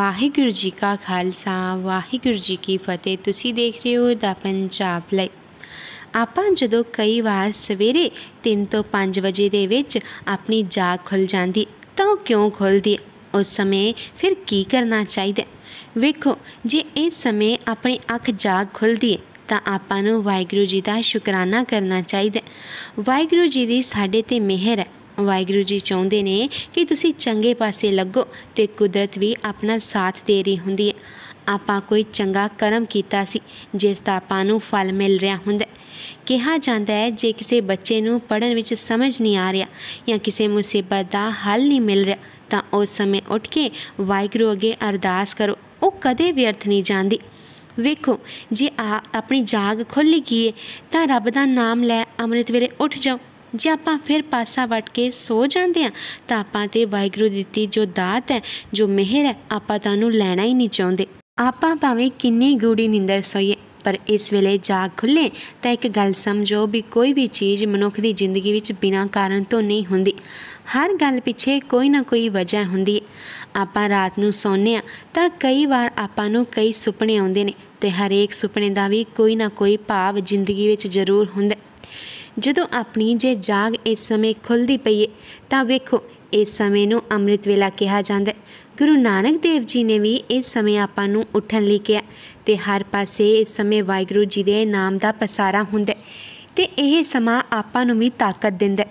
ਵਾਹਿਗੁਰੂ ਜੀ ਕਾ ਖਾਲਸਾ ਵਾਹਿਗੁਰੂ ਜੀ ਕੀ ਫਤਿਹ ਤੁਸੀਂ ਦੇਖ ਰਹੇ ਹੋ ਦਾ ਪੰਜਾਬ ਲਈ ਆਪਾਂ ਜਦੋਂ ਕਈ ਵਾਰ ਸਵੇਰੇ 3 ਤੋਂ 5 ਵਜੇ ਦੇ ਵਿੱਚ ਆਪਣੀ ਜਾਗ ਖੁੱਲ ਜਾਂਦੀ ਤਾਂ ਕਿਉਂ ਖੁੱਲਦੀ ਉਸ ਸਮੇਂ ਫਿਰ ਕੀ ਕਰਨਾ ਚਾਹੀਦਾ ਵੇਖੋ ਜੇ ਇਸ ਸਮੇਂ ਆਪਣੀ ਅੱਖ ਜਾਗ ਖੁੱਲਦੀ ਤਾਂ ਆਪਾਂ ਨੂੰ ਵਾਹਿਗੁਰੂ ਜੀ ਦਾ ਸ਼ੁਕਰਾਨਾ ਕਰਨਾ ਚਾਹੀਦਾ ਵਾਹਿਗੁਰੂ ਜੀ ਦੀ ਸਾਡੇ ਤੇ ਮਿਹਰ ਹੈ ਵਾਹਿਗੁਰੂ ਜੀ ਚਾਹੁੰਦੇ ਨੇ ਕਿ ਤੁਸੀਂ ਚੰਗੇ ਪਾਸੇ ਲੱਗੋ ਤੇ ਕੁਦਰਤ ਵੀ ਆਪਣਾ ਸਾਥ ਦੇ ਰਹੀ ਹੁੰਦੀ ਹੈ ਆਪਾਂ ਕੋਈ ਚੰਗਾ ਕਰਮ ਕੀਤਾ ਸੀ ਜਿਸ ਦਾ ਆਪਾਂ ਨੂੰ ਫਲ ਮਿਲ ਰਿਹਾ ਹੁੰਦਾ ਕਿਹਾ ਜਾਂਦਾ ਹੈ ਜੇ ਕਿਸੇ ਬੱਚੇ ਨੂੰ ਪੜਨ ਵਿੱਚ ਸਮਝ ਨਹੀਂ ਆ ਰਿਹਾ ਜਾਂ ਕਿਸੇ ਮੁਸੀਬਤ ਦਾ ਹੱਲ ਨਹੀਂ ਮਿਲ ਰਿਹਾ ਤਾਂ ਉਸ ਸਮੇਂ ਉੱਠ ਕੇ ਵਾਹਿਗੁਰੂ ਅਗੇ ਅਰਦਾਸ ਕਰੋ ਉਹ ਕਦੇ ਵਿਅਰਥ ਨਹੀਂ ਜਾਂਦੀ ਵੇਖੋ ਜੇ ਆਪਣੀ ਜਾਗ ਖੁੱਲ ਗਈ ਹੈ ਤਾਂ ਰੱਬ ਦਾ ਨਾਮ ਲੈ ਅੰਮ੍ਰਿਤ ਵੇਲੇ ਉੱਠ ਜਾਓ ਜੇ ਆਪਾਂ ਫਿਰ ਪਾਸਾ ਵਟ ਕੇ ਸੋ ਜਾਂਦੇ ਆ ਤਾਂ ਆਪਾਂ ਤੇ ਵਾਹਿਗੁਰੂ ਦਿੱਤੀ ਜੋ ਦਾਤ ਹੈ ਜੋ ਮਿਹਰ ਹੈ ਆਪਾਂ ਤਾਂ ਉਹਨੂੰ ਲੈਣਾ ਹੀ ਨਹੀਂ ਚਾਹੁੰਦੇ ਆਪਾਂ ਭਾਵੇਂ ਕਿੰਨੀ ਗੂੜੀ ਨਿੰਦਰ ਸੋਈਏ ਪਰ ਇਸ ਵੇਲੇ ਜਾਗ ਖੁੱਲੇ ਤਾਂ ਇੱਕ ਗੱਲ ਸਮਝੋ ਵੀ ਕੋਈ ਵੀ ਚੀਜ਼ ਮਨੁੱਖ ਦੀ ਜ਼ਿੰਦਗੀ ਵਿੱਚ ਬਿਨਾਂ ਕਾਰਨ ਤੋਂ ਨਹੀਂ ਹੁੰਦੀ ਹਰ ਗੱਲ ਪਿੱਛੇ ਕੋਈ ਨਾ ਕੋਈ ਵਜ੍ਹਾ ਹੁੰਦੀ ਹੈ ਆਪਾਂ ਰਾਤ ਨੂੰ ਸੌਂਨੇ ਆ ਤਾਂ ਕਈ ਵਾਰ ਆਪਾਂ ਨੂੰ ਕਈ ਸੁਪਨੇ ਆਉਂਦੇ ਨੇ ਤੇ ਹਰੇਕ ਸੁਪਨੇ ਦਾ ਵੀ ਕੋਈ ਨਾ ਕੋਈ ਭਾਵ ਜ਼ਿੰਦਗੀ ਵਿੱਚ ਜ਼ਰੂਰ ਹੁੰਦਾ ਹੈ ਜਦੋਂ ਆਪਣੀ ਜੇ ਜਾਗ ਇਸ ਸਮੇਂ ਖੁੱਲਦੀ ਪਈ ਤਾਂ ਵੇਖੋ ਇਸ ਸਮੇਂ ਨੂੰ ਅੰਮ੍ਰਿਤ ਵੇਲਾ ਕਿਹਾ ਜਾਂਦਾ ਹੈ ਗੁਰੂ ਨਾਨਕ ਦੇਵ ਜੀ ਨੇ ਵੀ ਇਸ ਸਮੇਂ ਆਪਾਂ ਨੂੰ ਉੱਠਣ ਲਈ ਕਿਹਾ ਤੇ ਹਰ ਪਾਸੇ ਇਸ ਸਮੇਂ ਵਾਹਿਗੁਰੂ ਜੀ ਦੇ ਨਾਮ ਦਾ ਪਸਾਰਾ ਹੁੰਦਾ ਤੇ ਇਹ ਸਮਾਂ ਆਪਾਂ ਨੂੰ ਵੀ ਤਾਕਤ ਦਿੰਦਾ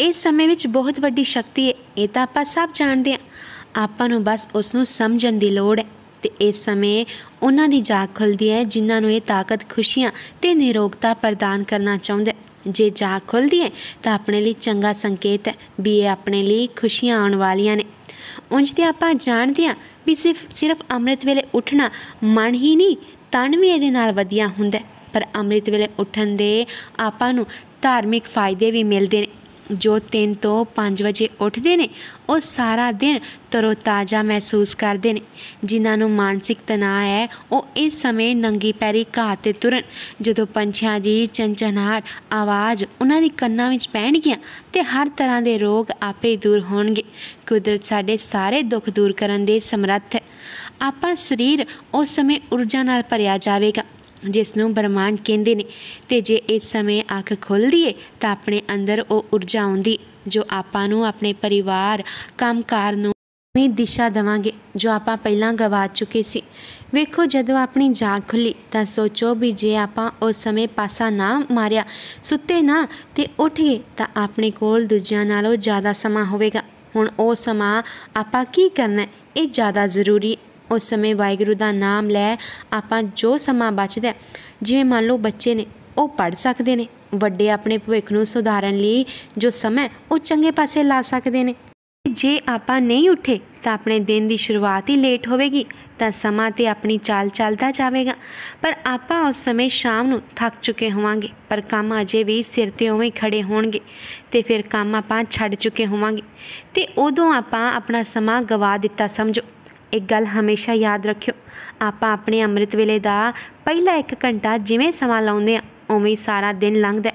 ਇਸ ਸਮੇਂ ਵਿੱਚ ਬਹੁਤ ਵੱਡੀ ਸ਼ਕਤੀ ਹੈ ਇਹ ਤਾਂ ਆਪਾਂ ਸਭ ਜਾਣਦੇ ਹਾਂ ਆਪਾਂ ਨੂੰ ਬਸ ਉਸ ਨੂੰ ਸਮਝਣ ਦੀ ਲੋੜ ਹੈ ਤੇ ਇਸ ਸਮੇਂ ਉਹਨਾਂ ਦੀ ਜਾਗ ਖੁੱਲਦੀ ਹੈ ਜਿਨ੍ਹਾਂ ਨੂੰ ਇਹ ਤਾਕਤ ਖੁਸ਼ੀਆਂ ਤੇ ਨਿਰੋਗਤਾ ਪ੍ਰਦਾਨ ਕਰਨਾ ਚਾਹੁੰਦੇ ਜੇ ਜਾਗ ਖੁੱਲਦੀ ਹੈ ਤਾਂ ਆਪਣੇ ਲਈ ਚੰਗਾ ਸੰਕੇਤ ਹੈ ਵੀ ਇਹ ਆਪਣੇ ਲਈ ਖੁਸ਼ੀਆਂ ਆਉਣ ਵਾਲੀਆਂ ਨੇ ਉਂਝ ਤੇ ਆਪਾਂ ਜਾਣਦੇ ਹਾਂ ਵੀ ਸਿਰਫ ਸਿਰਫ ਅੰਮ੍ਰਿਤ ਵੇਲੇ ਉੱਠਣਾ ਮਨ ਹੀ ਨਹੀਂ ਤਨ ਵੀ ਇਹਦੇ ਨਾਲ ਵਧੀਆ ਹੁੰਦਾ ਪਰ ਅੰਮ੍ਰਿਤ ਵੇਲੇ ਉੱਠਣ ਦੇ ਆਪਾਂ ਨੂੰ ਧਾਰਮਿਕ ਫਾਇਦੇ ਵੀ ਮਿਲਦੇ ਨੇ ਜੋ 3 ਤੋਂ 5 ਵਜੇ ਉੱਠਦੇ ਨੇ ਉਹ ਸਾਰਾ ਦਿਨ ਤਰੋਤਾਜ਼ਾ ਮਹਿਸੂਸ ਕਰਦੇ ਨੇ ਜਿਨ੍ਹਾਂ ਨੂੰ ਮਾਨਸਿਕ ਤਣਾਅ ਹੈ ਉਹ ਇਸ ਸਮੇਂ ਨੰਗੀ ਪੈਰੀ ਘਾਹ ਤੇ ਤੁਰਨ ਜਦੋਂ ਪੰਛੀਆਂ ਦੀ ਚੰਚਨਾਰ ਆਵਾਜ਼ ਉਹਨਾਂ ਦੇ ਕੰਨਾਂ ਵਿੱਚ ਪੈਣ ਗਿਆ ਤੇ ਹਰ ਤਰ੍ਹਾਂ ਦੇ ਰੋਗ ਆਪੇ ਦੂਰ ਹੋਣਗੇ ਕੁਦਰਤ ਸਾਡੇ ਸਾਰੇ ਦੁੱਖ ਦੂਰ ਕਰਨ ਦੇ ਸਮਰੱਥ ਹੈ ਆਪਾਂ ਸਰੀਰ ਉਸ ਸਮੇਂ ਊਰਜਾ ਨਾਲ ਭਰਿਆ ਜਾਵੇਗਾ ਜਿਸ ਨੂੰ ਬ੍ਰਹਮਾਣ ਕਹਿੰਦੇ ਨੇ ਤੇ ਜੇ ਇਸ ਸਮੇਂ ਅੱਖ ਖੁੱਲ ਲਈਏ ਤਾਂ ਆਪਣੇ ਅੰਦਰ ਉਹ ਊਰਜਾ ਆਉਂਦੀ ਜੋ ਆਪਾਂ ਨੂੰ ਆਪਣੇ ਪਰਿਵਾਰ ਕੰਮਕਾਰ ਨੂੰ ਵੀ ਦਿਸ਼ਾ ਦਵਾਂਗੇ ਜੋ ਆਪਾਂ ਪਹਿਲਾਂ ਗਵਾ ਚੁੱਕੇ ਸੀ ਵੇਖੋ ਜਦੋਂ ਆਪਣੀ ਜਾਗ ਖੁੱਲੀ ਤਾਂ ਸੋਚੋ ਵੀ ਜੇ ਆਪਾਂ ਉਸ ਸਮੇਂ ਪਾਸਾ ਨਾ ਮਾਰਿਆ ਸੁੱਤੇ ਨਾ ਤੇ ਉੱਠ ਗਏ ਤਾਂ ਆਪਣੇ ਕੋਲ ਦੂਜਿਆਂ ਨਾਲੋਂ ਜ਼ਿਆਦਾ ਸਮਾਂ ਹੋਵੇਗਾ ਹੁਣ ਉਹ ਸਮਾਂ ਆਪਾਂ ਕੀ ਕਰਨਾ ਇਹ ਜ਼ਿਆਦਾ ਜ਼ਰੂਰੀ ਉਸ ਸਮੇਂ ਵਾਹਿਗੁਰੂ ਦਾ ਨਾਮ ਲੈ ਆਪਾਂ ਜੋ ਸਮਾਂ ਬਚਦਾ ਜਿਵੇਂ ਮੰਨ ਲਓ ਬੱਚੇ ਨੇ ਉਹ ਪੜ ਸਕਦੇ ਨੇ ਵੱਡੇ ਆਪਣੇ ਭਵਿੱਖ ਨੂੰ ਸੁਧਾਰਨ ਲਈ ਜੋ ਸਮਾਂ ਉਹ ਚੰਗੇ ਪਾਸੇ ਲਾ ਸਕਦੇ ਨੇ ਜੇ ਆਪਾਂ ਨਹੀਂ ਉੱਠੇ ਤਾਂ ਆਪਣੇ ਦਿਨ ਦੀ ਸ਼ੁਰੂਆਤ ਹੀ ਲੇਟ ਹੋਵੇਗੀ ਤਾਂ ਸਮਾਂ ਤੇ ਆਪਣੀ ਚਾਲ ਚੱਲਦਾ ਜਾਵੇਗਾ ਪਰ ਆਪਾਂ ਉਸ ਸਮੇਂ ਸ਼ਾਮ ਨੂੰ ਥੱਕ ਚੁੱਕੇ ਹੋਵਾਂਗੇ ਪਰ ਕੰਮ ਅਜੇ ਵੀ ਸਿਰ ਤੇ ਉਵੇਂ ਖੜੇ ਹੋਣਗੇ ਤੇ ਫਿਰ ਕੰਮ ਆਪਾਂ ਛੱਡ ਚੁੱਕੇ ਹੋਵਾਂਗੇ ਤੇ ਉਦੋਂ ਆਪਾਂ ਆਪਣਾ ਸਮਾਂ ਗਵਾ ਦਿੱਤਾ ਸਮਝੋ ਇੱਕ ਗੱਲ ਹਮੇਸ਼ਾ ਯਾਦ ਰੱਖਿਓ ਆਪਾਂ ਆਪਣੇ ਅੰਮ੍ਰਿਤ ਵੇਲੇ ਦਾ ਪਹਿਲਾ 1 ਘੰਟਾ ਜਿਵੇਂ ਸਮਾਂ ਲਾਉਂਦੇ ਆ ਉਵੇਂ ਸਾਰਾ ਦਿਨ ਲੰਘਦਾ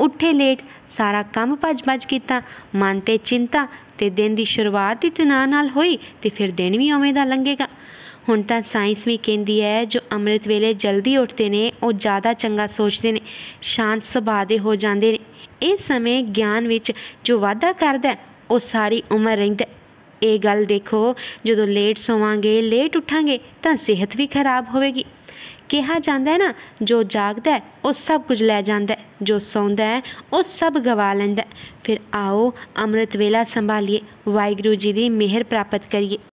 ਉੱਠੇ ਲੇਟ ਸਾਰਾ ਕੰਮ ਭੱਜ-ਭੱਜ ਕੀਤਾ ਮਨ ਤੇ ਚਿੰਤਾ ਤੇ ਦਿਨ ਦੀ ਸ਼ੁਰੂਆਤ ਹੀ ਤਣਾਅ ਨਾਲ ਹੋਈ ਤੇ ਫਿਰ ਦਿਨ ਵੀ ਉਵੇਂ ਦਾ ਲੰਘੇਗਾ ਹੁਣ ਤਾਂ ਸਾਇੰਸ ਵੀ ਕਹਿੰਦੀ ਹੈ ਜੋ ਅੰਮ੍ਰਿਤ ਵੇਲੇ ਜਲਦੀ ਉੱਠਦੇ ਨੇ ਉਹ ਜ਼ਿਆਦਾ ਚੰਗਾ ਸੋਚਦੇ ਨੇ ਸ਼ਾਂਤ ਸੁਭਾਅ ਦੇ ਹੋ ਜਾਂਦੇ ਨੇ ਇਸ ਸਮੇਂ ਗਿਆਨ ਵਿੱਚ ਜੋ ਵਾਧਾ ਕਰਦਾ ਉਹ ਸਾਰੀ ਉਮਰ ਰਹਿੰਦਾ ਇਹ ਗੱਲ ਦੇਖੋ ਜਦੋਂ ਲੇਟ ਸੋਵਾਂਗੇ ਲੇਟ ਉੱਠਾਂਗੇ ਤਾਂ ਸਿਹਤ ਵੀ ਖਰਾਬ ਹੋਵੇਗੀ ਕਿਹਾ ਜਾਂਦਾ ਹੈ ਨਾ ਜੋ ਜਾਗਦਾ ਉਹ ਸਭ ਕੁਝ ਲੈ ਜਾਂਦਾ ਜੋ ਸੌਂਦਾ ਹੈ ਉਹ ਸਭ ਗਵਾ ਲੈਂਦਾ ਫਿਰ ਆਓ ਅੰਮ੍ਰਿਤ ਵੇਲਾ ਸੰਭਾਲੀਏ ਵਾਹਿਗੁਰੂ ਜੀ ਦੀ ਮਿਹਰ ਪ੍ਰਾਪਤ ਕਰੀਏ